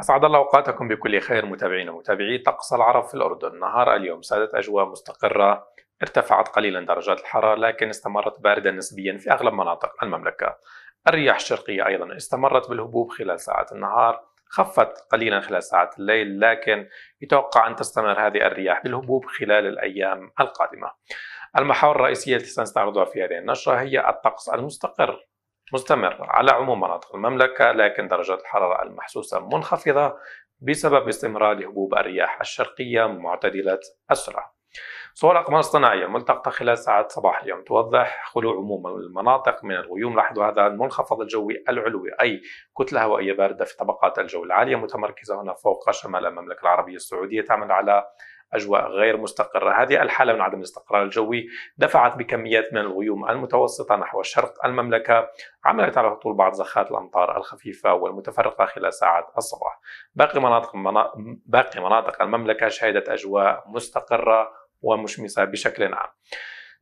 أسعد الله أوقاتكم بكل خير متابعينا ومتابعي طقس العرب في الأردن نهار اليوم سادت أجواء مستقرة ارتفعت قليلا درجات الحرارة لكن استمرت باردة نسبيا في أغلب مناطق المملكة الرياح الشرقية أيضا استمرت بالهبوب خلال ساعات النهار خفت قليلا خلال ساعات الليل لكن يتوقع أن تستمر هذه الرياح بالهبوب خلال الأيام القادمة المحاور الرئيسية التي سنستعرضها في هذه النشرة هي الطقس المستقر مستمر على عموم مناطق المملكة لكن درجات الحرارة المحسوسة منخفضة بسبب استمرار هبوب الرياح الشرقية معتدلة السرعة صور أقمار اصطناعية ملتقطة خلال ساعات صباح اليوم توضح خلو عموم المناطق من الغيوم لاحظوا هذا المنخفض الجوي العلوي أي كتلة هوائية باردة في طبقات الجو العالية متمركزة هنا فوق شمال المملكة العربية السعودية تعمل على أجواء غير مستقرة هذه الحالة من عدم الاستقرار الجوي دفعت بكميات من الغيوم المتوسطة نحو شرق المملكة عملت على هطول بعض زخات الأمطار الخفيفة والمتفرقة خلال ساعات الصباح باقي مناطق, منا... باقي مناطق المملكة شهدت أجواء مستقرة ومشمسة بشكل عام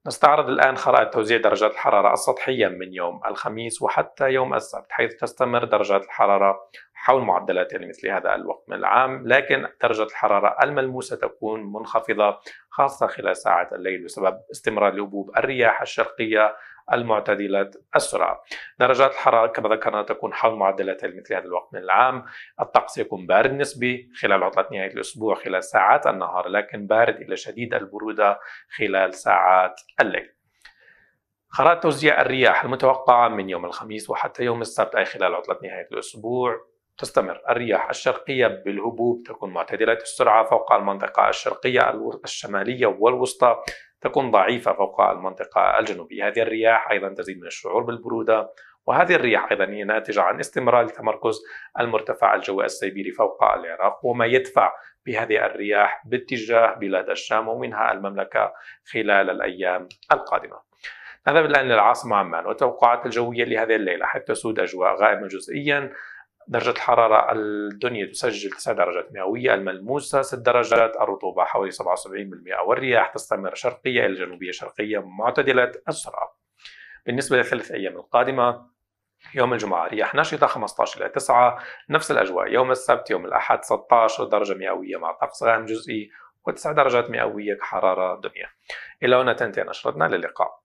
نستعرض الآن خرائط توزيع درجات الحرارة السطحية من يوم الخميس وحتى يوم السبت حيث تستمر درجات الحرارة حول معدلات يعني مثل هذا الوقت من العام لكن درجة الحرارة الملموسة تكون منخفضة خاصة خلال ساعات الليل بسبب استمرار هبوب الرياح الشرقية المعتدلة السرعة درجات الحرارة كما ذكرنا تكون حول معدلات يعني مثل هذا الوقت من العام الطقس يكون بارد نسبي خلال عطلة نهاية الأسبوع خلال ساعات النهار لكن بارد إلى شديد البرودة خلال ساعات الليل خرائط توزيع الرياح المتوقعة من يوم الخميس وحتى يوم السبت أي خلال عطلة نهاية الأسبوع تستمر الرياح الشرقية بالهبوب تكون معتدلة السرعة فوق المنطقة الشرقية الشمالية والوسطى تكون ضعيفة فوق المنطقة الجنوبية هذه الرياح أيضا تزيد من الشعور بالبرودة وهذه الرياح أيضا هي ناتجة عن استمرار تمركز المرتفع الجوي السيبيري فوق العراق وما يدفع بهذه الرياح باتجاه بلاد الشام ومنها المملكة خلال الأيام القادمة نذهب الآن للعاصمة عمان والتوقعات الجوية لهذه الليلة حيث تسود أجواء غائمة جزئيا درجة الحرارة الدنيا تسجل 9 درجات مئوية الملموسة 6 درجات الرطوبة حوالي 77% والرياح تستمر شرقية إلى جنوبية شرقية معتدلة السرعة بالنسبة لثلاث أيام القادمة يوم الجمعة رياح نشطة 15 إلى 9 نفس الأجواء يوم السبت يوم الأحد 16 درجة مئوية مع طقس غام جزيي جزئي و9 درجات مئوية كحرارة دنيا إلى هنا تنتهي نشرتنا للقاء